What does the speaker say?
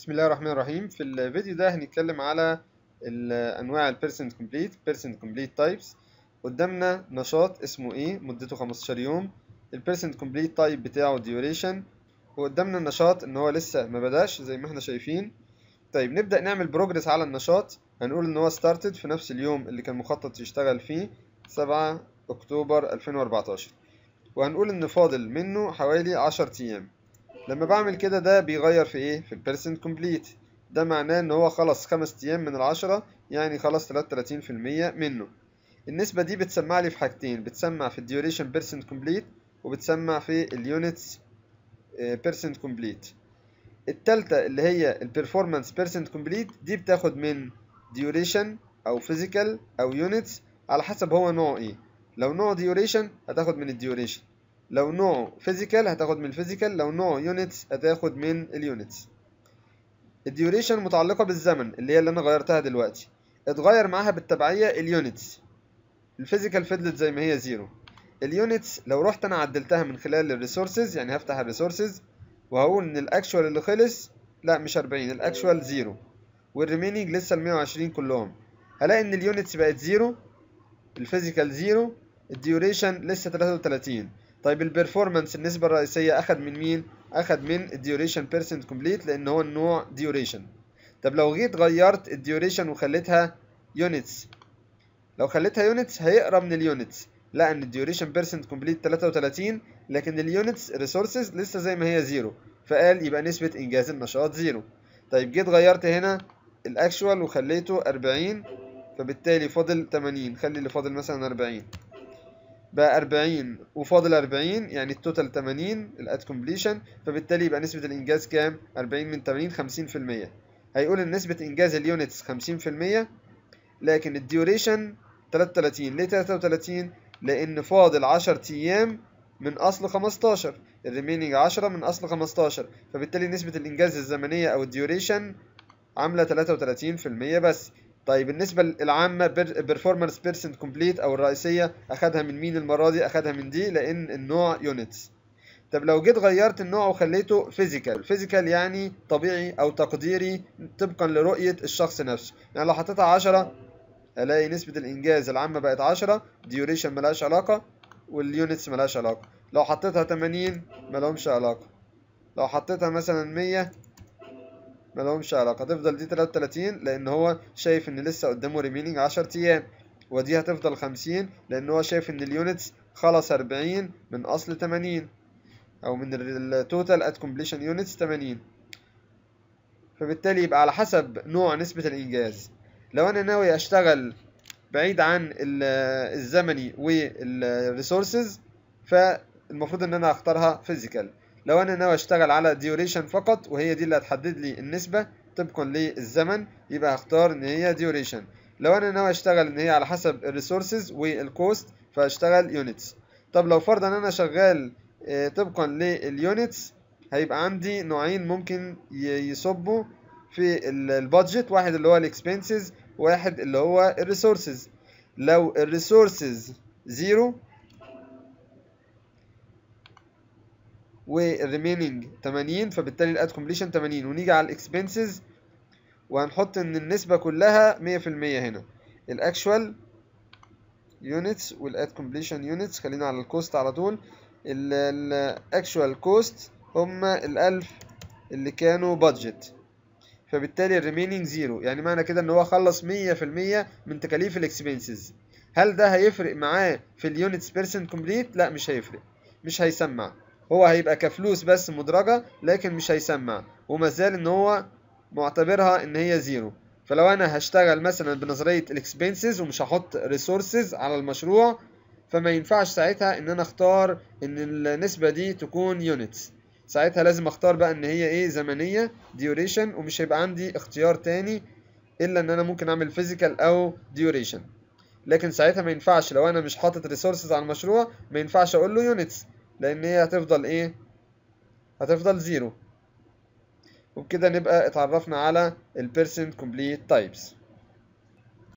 بسم الله الرحمن الرحيم في الفيديو ده هنتكلم على انواع البيرسنت كومبليت بيرسنت كومبليت تايبس قدامنا نشاط اسمه ايه مدته 15 يوم البيرسنت كومبليت تايب بتاعه ديوريشن وقدامنا النشاط ان هو لسه ما بداش زي ما احنا شايفين طيب نبدا نعمل بروجرس على النشاط هنقول ان هو ستارتد في نفس اليوم اللي كان مخطط يشتغل فيه 7 اكتوبر 2014 وهنقول ان فاضل منه حوالي 10 ايام لما بعمل كده ده بيغير في ايه في البيرسنت كومبليت ده معناه ان هو خلص خمس ايام من العشرة يعني خلص 33% منه النسبة دي بتسمع لي في حاجتين بتسمع في الديوريشن بيرسنت كومبليت وبتسمع في اليونتس بيرسنت كومبليت التالتة اللي هي البرفورمانس بيرسنت كومبليت دي بتاخد من ديوريشن او فيزيكال او يونتس على حسب هو نوعه ايه لو نوع ديوريشن هتاخد من الديوريشن لو نوع فيزيكال هتاخد من الفيزيكال لو نوع يونتس هتاخد من اليونتس الديوريشن متعلقة بالزمن اللي هي اللي انا غيرتها دلوقتي اتغير معاها بالتبعية اليونتس الفيزيكال فضلت زي ما هي زيرو اليونتس لو رحت انا عدلتها من خلال الريسورسز يعني هفتح الريسورسز وهقول ان الاكشوال اللي خلص لا مش 40 الاكشوال زيرو والريميننج لسه ال 120 كلهم هلاقي ان اليونتس بقت زيرو الفيزيكال زيرو الديوريشن لسه 33 طيب البرفورمانس النسبة الرئيسية أخذ من مين؟ أخذ من الديوريشن بيرسنت كومبليت لأن هو النوع ديوريشن طب لو جيت غيرت الديوريشن وخليتها يونتس لو خليتها يونتس هيقرا من اليونتس لا ان الديوريشن بيرسنت كومبليت 33 لكن اليونتس ريسورسز لسه زي ما هي زيرو فقال يبقى نسبة إنجاز النشاط زيرو طيب جيت غيرت هنا الأكشوال وخليته 40 فبالتالي فاضل 80 خلي اللي فاضل مثلا 40 بقى 40 وفاضل 40 يعني التوتال 80 الات كومبليشن فبالتالي يبقى نسبة الإنجاز كام؟ 40 من 80 50% هيقول إن نسبة إنجاز اليونتس 50% لكن الديوريشن 33 ليه 33 لان فاضل 10 ايام من اصل 15 الريميننج 10 من اصل 15 فبالتالي نسبة الانجاز الزمنية او الديوريشن عاملة 33% بس طيب بالنسبة للعامة بيرفورمانس percent كومبليت أو الرئيسية أخدها من مين المرة دي؟ أخدها من دي لأن النوع يونتس. طب لو جيت غيرت النوع وخليته فيزيكال، فيزيكال يعني طبيعي أو تقديري طبقا لرؤية الشخص نفسه، يعني لو حطيتها 10 ألاقي نسبة الإنجاز العامة بقت 10 ديوريشن ملهاش علاقة واليونتس ملهاش علاقة، لو حطيتها 80 ملهمش علاقة، لو حطيتها مثلا 100 ملهمش علاقة هتفضل دي 33 لأن هو شايف إن لسه قدامه ريمينينج 10 أيام ودي هتفضل 50 لأن هو شايف إن اليونتس خلص 40 من أصل 80 أو من التوتال أت كومبليشن يونتس 80 فبالتالي يبقى على حسب نوع نسبة الإنجاز لو أنا ناوي أشتغل بعيد عن الزمني والريسورسز فالمفروض إن أنا أختارها فيزيكال لو انا ناوي اشتغل على ديوريشن فقط وهي دي اللي هتحدد لي النسبة طبقا للزمن يبقى هختار ان هي ديوريشن لو انا ناوي اشتغل ان هي على حسب الريسورسز والكوست فاشتغل يونتس طب لو فرضا انا شغال آه، طبقا لليونتس هيبقى عندي نوعين ممكن يصبوا في البادجت واحد اللي هو الاكسبنسز واحد اللي هو الريسورسز لو الريسورسز زيرو والريميننج 80 فبالتالي الاد كومبليشن 80 ونيجي على الاكسبنسز وهنحط ان النسبه كلها 100% هنا الاكشوال يونتس والاد كومبليشن يونتس خلينا على الكوست على طول الاكشوال كوست هما ال1000 اللي كانوا بادجت فبالتالي الريمينينج زيرو يعني معنى كده ان هو خلص 100% من تكاليف الاكسبنسز هل ده هيفرق معاه في اليونتس بيرسنت كومبليت لا مش هيفرق مش هيسمع هو هيبقى كفلوس بس مدرجة لكن مش هيسمع وما زال ان هو معتبرها ان هي زيرو فلو انا هشتغل مثلا بنظرية الاكسبنسز ومش هحط ريسورسز على المشروع فما ينفعش ساعتها ان انا اختار ان النسبة دي تكون يونتس ساعتها لازم اختار بقى ان هي ايه زمنية ديوريشن ومش هيبقى عندي اختيار تاني الا ان انا ممكن اعمل فيزيكال او ديوريشن لكن ساعتها ما ينفعش لو انا مش حاطط ريسورسز على المشروع ما ينفعش اقول له يونتس لان هي هتفضل ايه هتفضل زيرو وبكده نبقى اتعرفنا على ال percent complete types